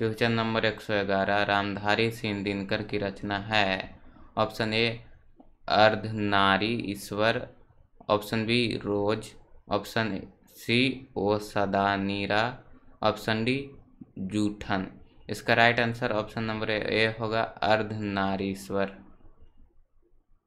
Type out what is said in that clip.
question number 111 Ramdhari Singh Dinkar की रचना है option A Ardhanari Ishwar option B Roz option C O Sadanira option D Joothan इसका right answer option number A होगा अर्धनारीश्वर